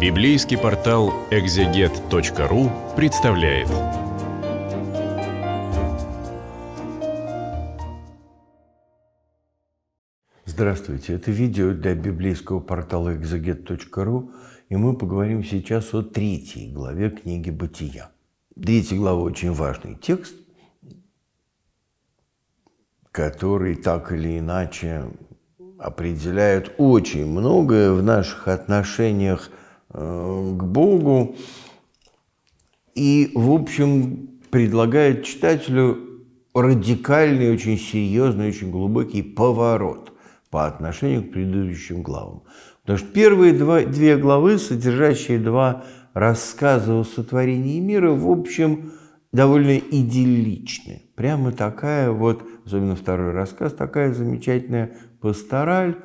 Библейский портал экзегет.ру представляет. Здравствуйте, это видео для библейского портала экзегет.ру, и мы поговорим сейчас о третьей главе книги «Бытия». Третья глава – очень важный текст, который так или иначе определяет очень многое в наших отношениях – Э, к Богу. И, в общем, предлагает читателю радикальный, очень серьезный, очень глубокий поворот по отношению к предыдущим главам. Потому что первые два, две главы, содержащие два рассказа о сотворении мира, в общем, довольно идилличны. Прямо такая вот, особенно второй рассказ, такая замечательная пастораль э,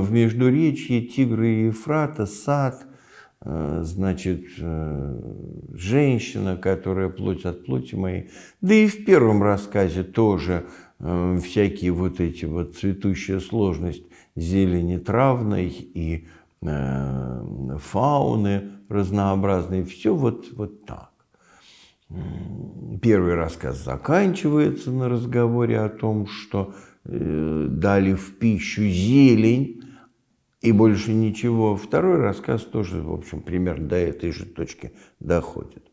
в Междуречье, Тигры и Ефрата, сад – Э, значит, э, женщина, которая плоть от плоти моей. Да и в первом рассказе тоже э, всякие вот эти вот цветущая сложность зелени травной и фауны разнообразные. Все вот, вот так. Первый рассказ заканчивается на разговоре о том, что дали в пищу зелень, и больше ничего. Второй рассказ тоже, в общем, примерно до этой же точки доходит.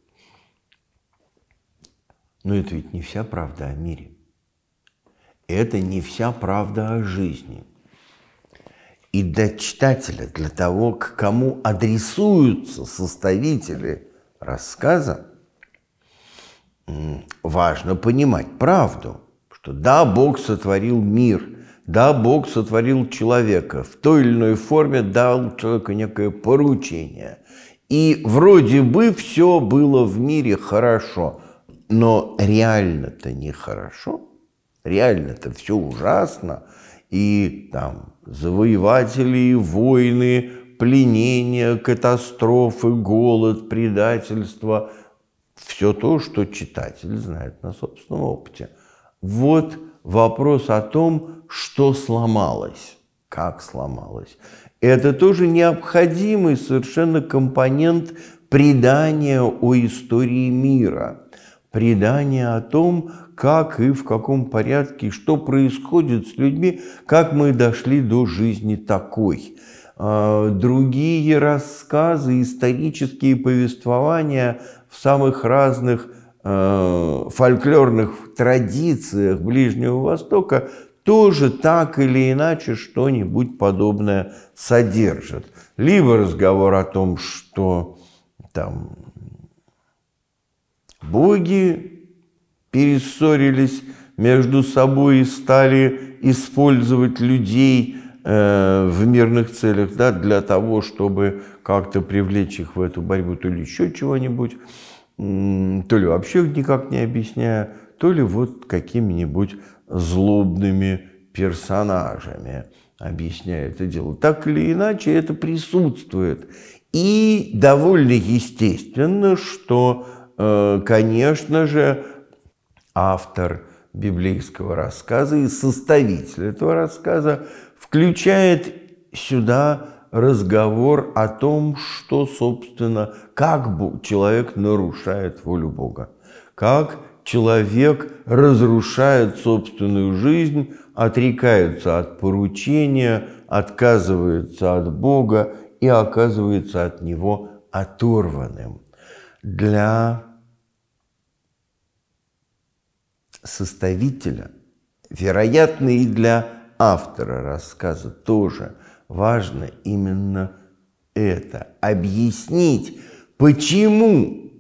Но это ведь не вся правда о мире. Это не вся правда о жизни. И для читателя, для того, к кому адресуются составители рассказа, важно понимать правду, что да, Бог сотворил мир – да, Бог сотворил человека, в той или иной форме дал человеку некое поручение. И вроде бы все было в мире хорошо, но реально-то нехорошо, реально-то все ужасно, и там завоеватели, войны, пленения, катастрофы, голод, предательство – все то, что читатель знает на собственном опыте. Вот вопрос о том, что сломалось, как сломалось. Это тоже необходимый совершенно компонент предания о истории мира, предания о том, как и в каком порядке, что происходит с людьми, как мы дошли до жизни такой. А, другие рассказы, исторические повествования в самых разных Э, фольклорных традициях Ближнего Востока тоже так или иначе что-нибудь подобное содержит. Либо разговор о том, что там боги перессорились между собой и стали использовать людей э, в мирных целях да, для того, чтобы как-то привлечь их в эту борьбу, то ли еще чего-нибудь то ли вообще никак не объясняя, то ли вот какими-нибудь злобными персонажами объясняя это дело. Так или иначе, это присутствует. И довольно естественно, что, э, конечно же, автор библейского рассказа и составитель этого рассказа включает сюда разговор о том, что, собственно, как человек нарушает волю Бога, как человек разрушает собственную жизнь, отрекается от поручения, отказывается от Бога и оказывается от Него оторванным. Для составителя, вероятно, и для автора рассказа тоже – важно именно это. Объяснить, почему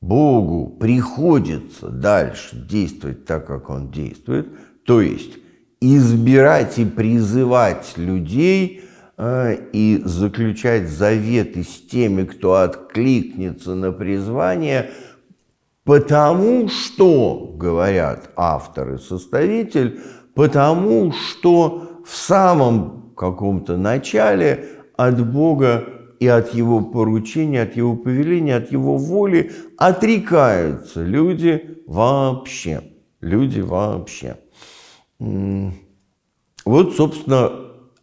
Богу приходится дальше действовать так, как Он действует, то есть избирать и призывать людей э, и заключать заветы с теми, кто откликнется на призвание, потому что, говорят автор и составитель, потому что в самом каком-то начале от Бога и от Его поручения, от Его повеления, от Его воли отрекаются люди вообще. Люди вообще. Вот, собственно,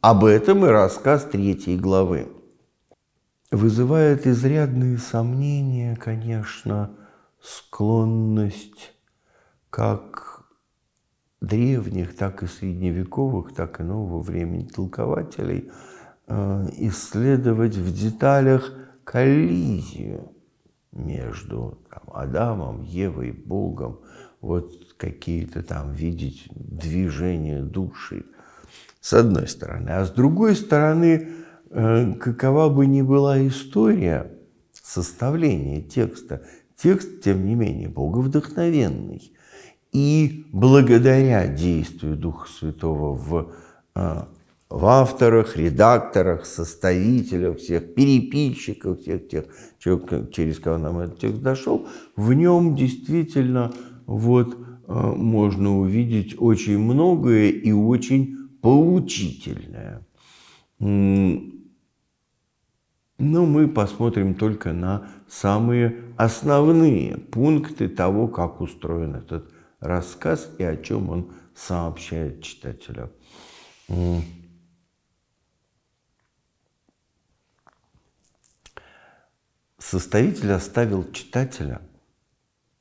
об этом и рассказ третьей главы. Вызывает изрядные сомнения, конечно, склонность как древних, так и средневековых, так и нового времени толкователей э, исследовать в деталях коллизию между там, Адамом, Евой, Богом, вот какие-то там видеть движения души, с одной стороны. А с другой стороны, э, какова бы ни была история составления текста, текст, тем не менее, боговдохновенный – и благодаря действию Духа Святого в, э, в авторах, редакторах, составителях всех, переписчиков всех тех, через кого нам этот текст дошел, в нем действительно вот э, можно увидеть очень многое и очень поучительное. Но ну, мы посмотрим только на самые основные пункты того, как устроен этот рассказ и о чем он сообщает читателю. Составитель оставил читателя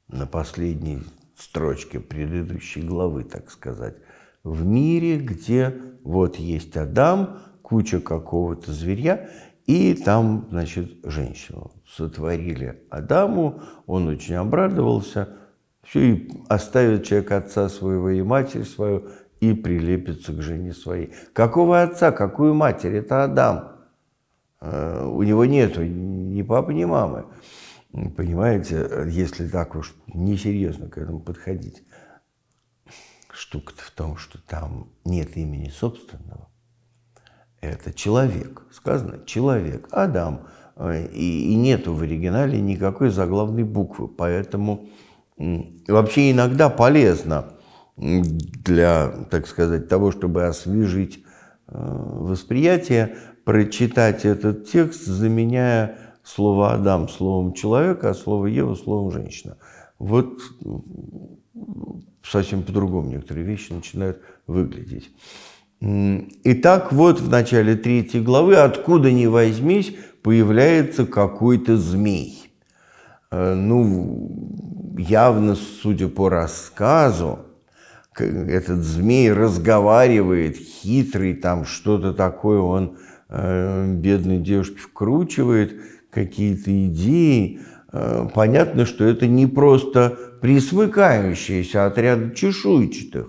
на последней строчке предыдущей главы, так сказать, в мире, где вот есть Адам, куча какого-то зверя, и там, значит, женщину сотворили Адаму, он очень обрадовался – все, и оставит человек отца своего и матери свою, и прилепится к жене своей. Какого отца, какую матерь? Это Адам. Э, у него нету ни папы, ни мамы. Понимаете, если так уж несерьезно к этому подходить. Штука-то в том, что там нет имени собственного. Это человек. Сказано человек. Адам. Э, и, и нету в оригинале никакой заглавной буквы. Поэтому вообще иногда полезно для, так сказать, того, чтобы освежить э, восприятие, прочитать этот текст, заменяя слово «Адам» словом «человек», а слово «Ева» словом «женщина». Вот совсем по-другому некоторые вещи начинают выглядеть. Итак, вот в начале третьей главы, откуда ни возьмись, появляется какой-то змей. Э, ну, явно, судя по рассказу, этот змей разговаривает, хитрый, там что-то такое он э, бедной девушке вкручивает, какие-то идеи. Э, понятно, что это не просто присмыкающиеся отряды чешуйчатых,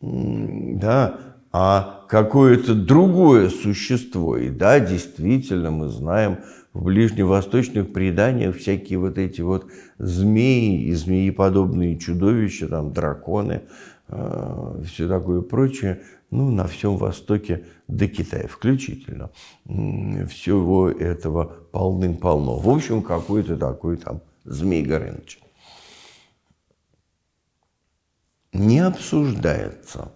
да, а какое-то другое существо. И да, действительно, мы знаем, в ближневосточных преданиях всякие вот эти вот змеи и змееподобные чудовища, там драконы, э, все такое прочее, ну, на всем Востоке до Китая включительно. Всего этого полным-полно. В общем, какой-то такой там Змей Горыныч. Не обсуждается,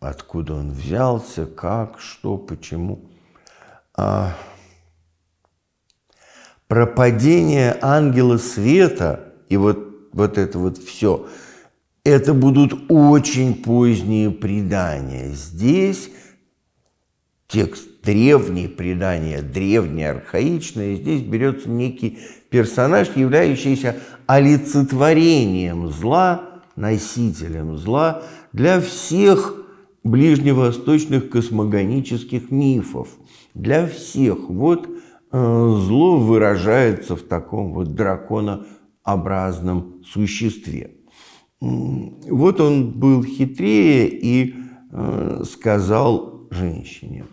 откуда он взялся, как, что, почему. А Пропадение ангела света и вот, вот это вот все, это будут очень поздние предания. Здесь текст древний, предание древние, архаичные. здесь берется некий персонаж, являющийся олицетворением зла, носителем зла для всех ближневосточных космогонических мифов, для всех. Вот Э, зло выражается в таком вот драконообразном существе. Вот он был хитрее и э, сказал женщине.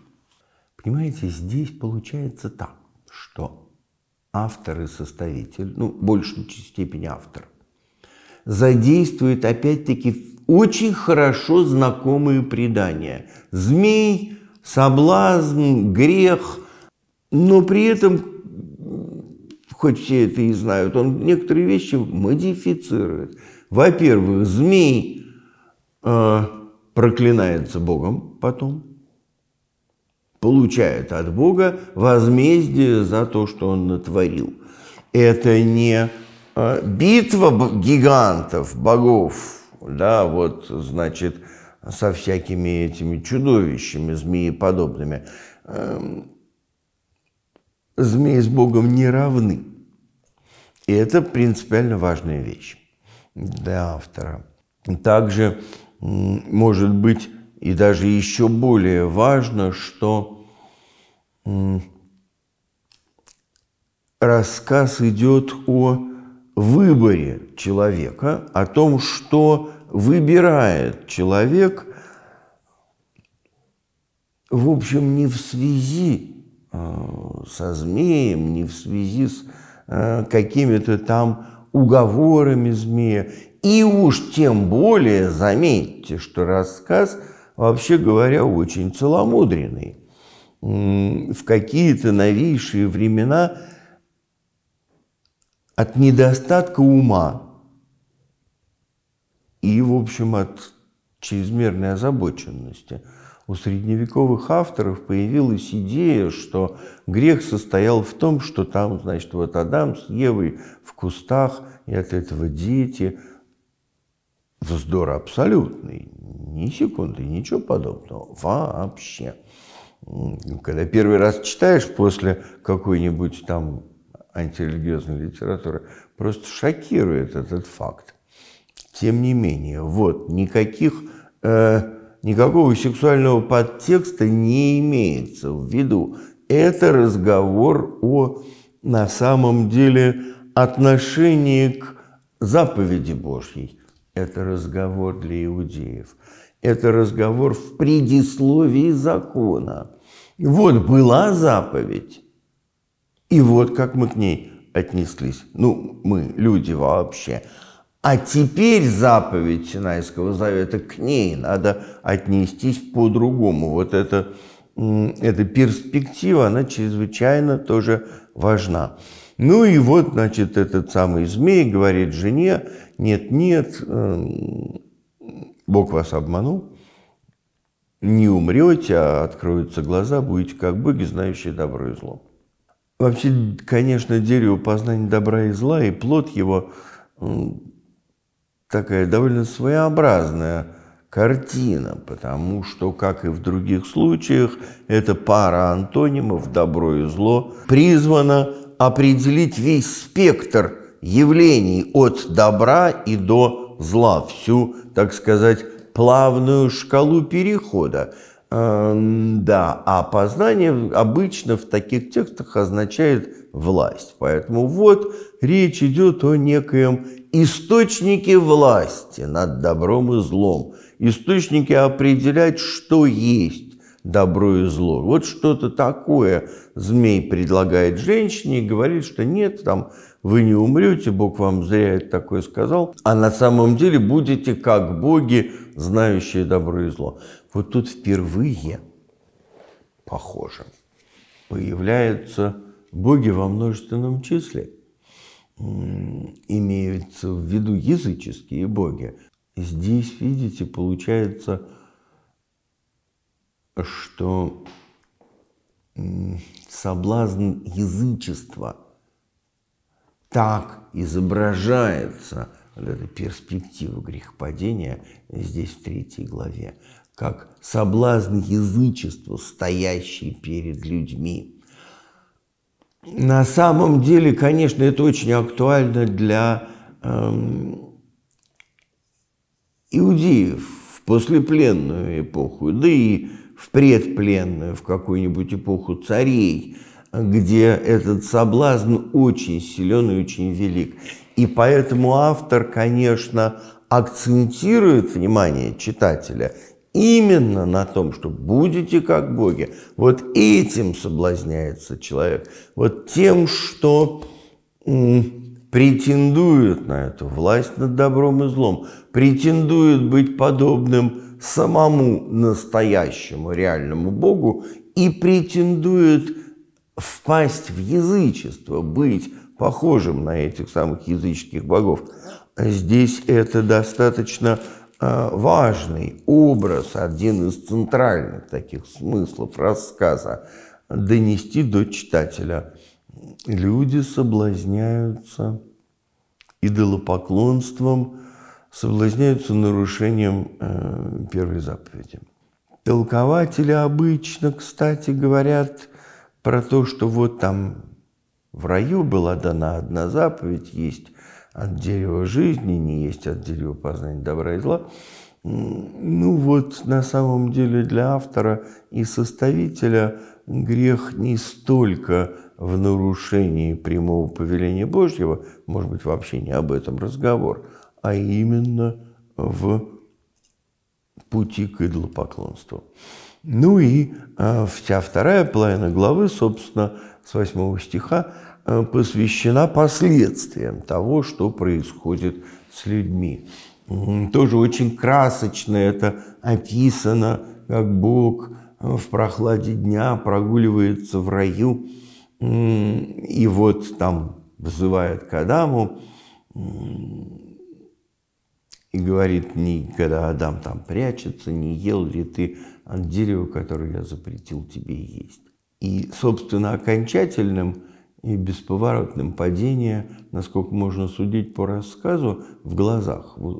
Понимаете, здесь получается так, что автор и составитель, ну, в большей степени автор, задействует опять-таки очень хорошо знакомые предания. Змей, соблазн, грех – но при этом, хоть все это и знают, он некоторые вещи модифицирует. Во-первых, змей э, проклинается Богом потом, получает от Бога возмездие за то, что он натворил. Это не э, битва гигантов, богов, да, вот, значит, со всякими этими чудовищами, змееподобными. Э, змеи с Богом не равны. И это принципиально важная вещь для автора. Также может быть и даже еще более важно, что рассказ идет о выборе человека, о том, что выбирает человек, в общем, не в связи Э, со змеем, не в связи с э, какими-то там уговорами змея. И уж тем более заметьте, что рассказ, вообще говоря, очень целомудренный. В какие-то новейшие времена от недостатка ума и, в общем, от чрезмерной озабоченности – у средневековых авторов появилась идея, что грех состоял в том, что там, значит, вот Адам с Евой в кустах, и от этого дети. Вздор абсолютный, ни секунды, ничего подобного, вообще. Когда первый раз читаешь после какой-нибудь там антирелигиозной литературы, просто шокирует этот факт. Тем не менее, вот никаких э, Никакого сексуального подтекста не имеется в виду. Это разговор о, на самом деле, отношении к заповеди Божьей. Это разговор для иудеев. Это разговор в предисловии закона. Вот была заповедь, и вот как мы к ней отнеслись. Ну, мы, люди вообще. А теперь заповедь Синайского завета к ней надо отнестись по-другому. Вот это, эта перспектива, она чрезвычайно тоже важна. Ну и вот, значит, этот самый змей говорит жене, нет, нет, эм, Бог вас обманул, не умрете, а откроются глаза, будете как боги, знающие добро и зло. Вообще, конечно, дерево познания добра и зла и плод его такая довольно своеобразная картина, потому что, как и в других случаях, эта пара антонимов «добро» и «зло» призвана определить весь спектр явлений от добра и до зла, всю, так сказать, плавную шкалу перехода. А, да, а познание обычно в таких текстах означает власть. Поэтому вот речь идет о некоем источники власти над добром и злом, источники определять, что есть добро и зло. Вот что-то такое змей предлагает женщине и говорит, что нет, там вы не умрете, Бог вам зря это такое сказал, а на самом деле будете как боги, знающие добро и зло. Вот тут впервые, похоже, появляются боги во множественном числе – имеются в виду языческие боги. Здесь, видите, получается, что соблазн язычества так изображается, вот эта перспектива грехопадения здесь в третьей главе, как соблазн язычества, стоящий перед людьми на самом деле, конечно, это очень актуально для эм, иудеев в послепленную эпоху, да и в предпленную, в какую-нибудь эпоху царей, где этот соблазн очень силен и очень велик. И поэтому автор, конечно, акцентирует внимание читателя именно на том, что будете как боги, вот этим соблазняется человек, вот тем, что претендует на эту власть над добром и злом, претендует быть подобным самому настоящему реальному Богу и претендует впасть в язычество, быть похожим на этих самых языческих богов. Здесь это достаточно Э, важный образ, один из центральных таких смыслов рассказа, донести до читателя. Люди соблазняются идолопоклонством, соблазняются нарушением э, первой заповеди. Толкователи обычно, кстати, говорят про то, что вот там в раю была дана одна заповедь, есть от дерева жизни, не есть от дерева познания добра и зла. Ну вот на самом деле для автора и составителя грех не столько в нарушении прямого повеления Божьего, может быть вообще не об этом разговор, а именно в пути к идолопоклонству. Ну и а, вся вторая половина главы, собственно, с 8 стиха Э, посвящена последствиям того, что происходит с людьми. Тоже очень красочно это описано, как Бог э, в прохладе дня прогуливается в раю и вот там вызывает к Адаму и говорит, не, когда Адам там прячется, не ел ли ты от дерева, которое я запретил тебе есть. И, собственно, окончательным – и бесповоротным падение, насколько можно судить по рассказу, в глазах э,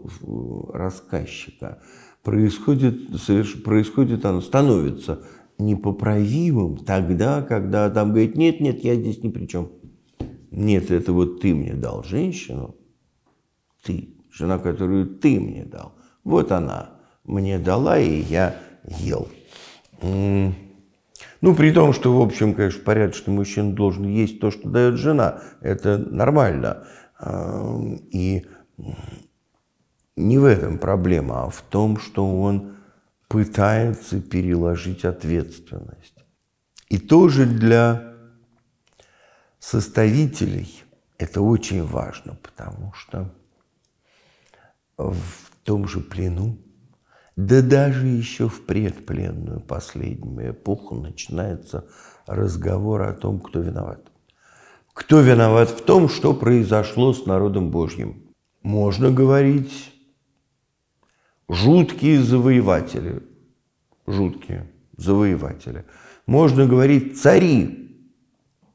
рассказчика. Происходит, соверш... происходит оно, становится непоправимым тогда, когда там говорит, нет, нет, я здесь ни при чем. Нет, это вот ты мне дал женщину, ты, жена, которую ты мне дал. Вот она мне дала, и я ел. Mm. Ну, при том, что, в общем, конечно, порядочный мужчина должен есть то, что дает жена. Это нормально. И не в этом проблема, а в том, что он пытается переложить ответственность. И тоже для составителей это очень важно, потому что в том же плену да даже еще в предпленную последнюю эпоху начинается разговор о том, кто виноват. Кто виноват в том, что произошло с народом Божьим? Можно говорить, жуткие завоеватели, жуткие завоеватели. Можно говорить, цари,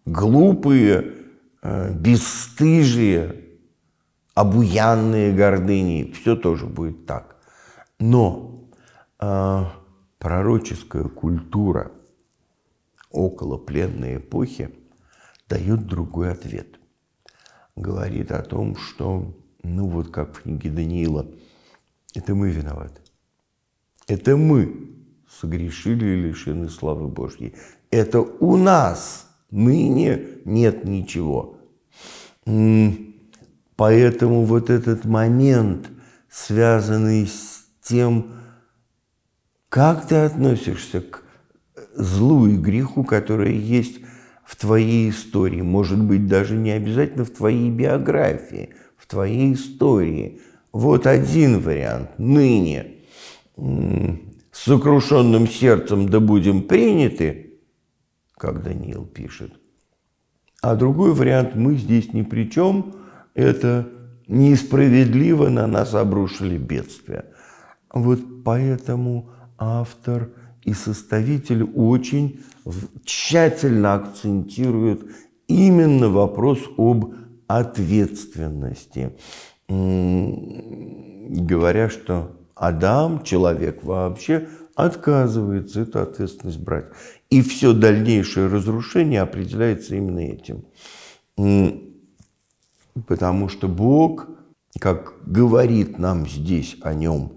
глупые, э, бесстыжие, обуянные гордыни, все тоже будет так. Но а, пророческая культура около пленной эпохи дает другой ответ. Говорит о том, что, ну вот как в книге Даниила, это мы виноваты. Это мы согрешили и лишены славы Божьей. Это у нас ныне нет ничего. Поэтому вот этот момент, связанный с тем, как ты относишься к злу и греху, которые есть в твоей истории, может быть, даже не обязательно в твоей биографии, в твоей истории. Вот один вариант. Ныне с сокрушенным сердцем да будем приняты, как Даниил пишет. А другой вариант мы здесь ни при чем, это несправедливо на нас обрушили бедствие. Вот поэтому автор и составитель очень тщательно акцентируют именно вопрос об ответственности, говоря, что Адам, человек вообще, отказывается эту ответственность брать. И все дальнейшее разрушение определяется именно этим. Потому что Бог, как говорит нам здесь о нем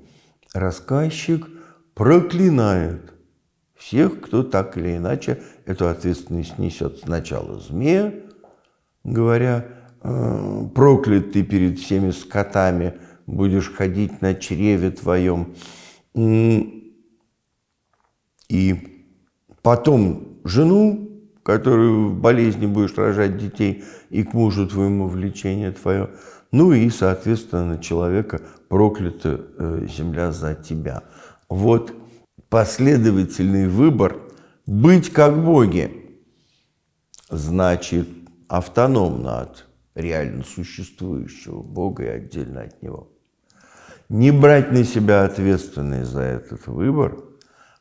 рассказчик, проклинает всех, кто так или иначе эту ответственность несет. Сначала змея, говоря, «Э, проклят ты перед всеми скотами, будешь ходить на чреве твоем. И потом жену, которую в болезни будешь рожать детей, и к мужу твоему влечение твое. Ну и, соответственно, человека проклята э, земля за тебя. Вот последовательный выбор быть как боги значит автономно от реально существующего бога и отдельно от него. Не брать на себя ответственность за этот выбор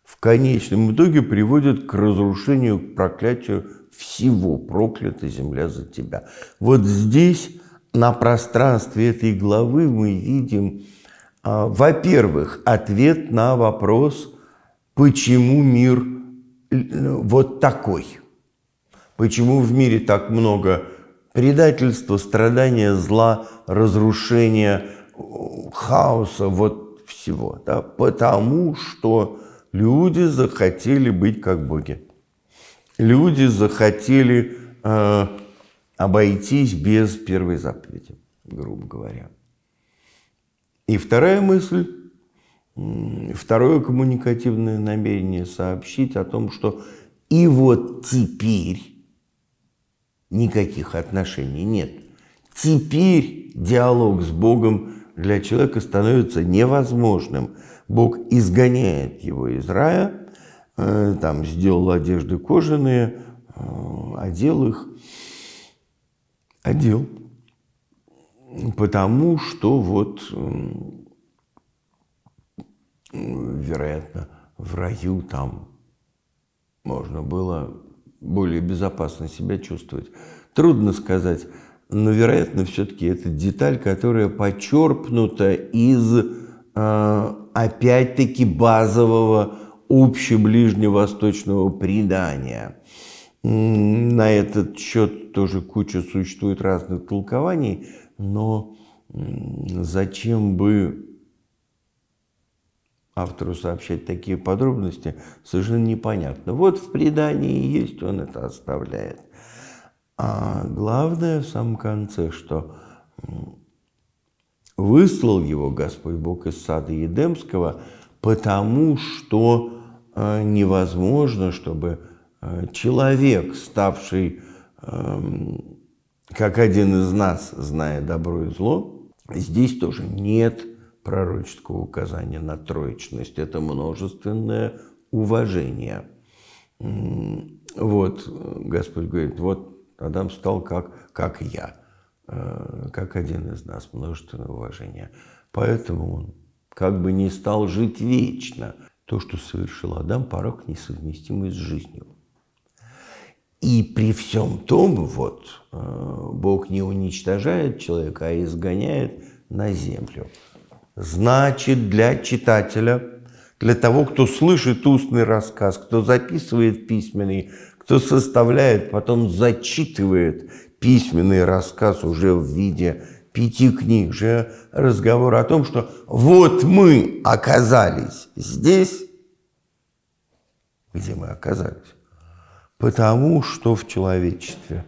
в конечном итоге приводит к разрушению, к проклятию всего проклята земля за тебя. Вот здесь на пространстве этой главы мы видим а, во-первых, ответ на вопрос, почему мир э, вот такой, почему в мире так много предательства, страдания, зла, разрушения, хаоса, вот всего. Да? Потому что люди захотели быть как боги. Люди захотели э, обойтись без первой заповеди, грубо говоря. И вторая мысль, второе коммуникативное намерение сообщить о том, что и вот теперь никаких отношений нет. Теперь диалог с Богом для человека становится невозможным. Бог изгоняет его из рая, э, там сделал одежды кожаные, э, одел их, одел. Потому что вот, вероятно, в раю там можно было более безопасно себя чувствовать. Трудно сказать, но, вероятно, все-таки это деталь, которая почерпнута из, а, опять-таки, базового общеближневосточного предания. На этот счет тоже куча существует разных толкований – но зачем бы автору сообщать такие подробности, совершенно непонятно. Вот в предании есть, он это оставляет. А главное в самом конце, что выслал его Господь Бог из сада Едемского, потому что э, невозможно, чтобы э, человек, ставший эм, как один из нас, зная добро и зло, здесь тоже нет пророческого указания на троечность. Это множественное уважение. Вот Господь говорит, вот Адам стал как, как я, э, как один из нас, множественное уважение. Поэтому он как бы не стал жить вечно. То, что совершил Адам, порог несовместимый с жизнью. И при всем том, вот, э, Бог не уничтожает человека, а изгоняет на землю. Значит, для читателя, для того, кто слышит устный рассказ, кто записывает письменный, кто составляет, потом зачитывает письменный рассказ уже в виде пяти книг, же разговор о том, что вот мы оказались здесь, где мы оказались. Потому что в человечестве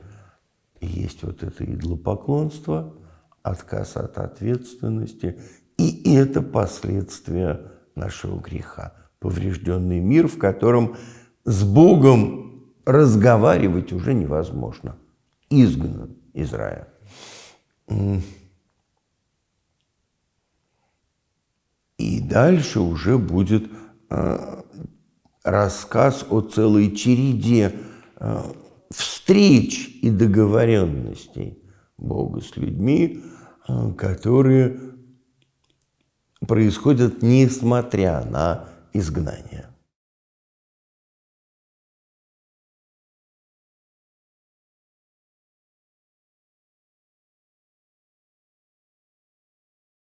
есть вот это идлопоклонство, отказ от ответственности, и это последствия нашего греха. Поврежденный мир, в котором с Богом разговаривать уже невозможно. Изгнан из рая. И дальше уже будет а, рассказ о целой череде э, встреч и договоренностей Бога с людьми, э, которые происходят несмотря на изгнание.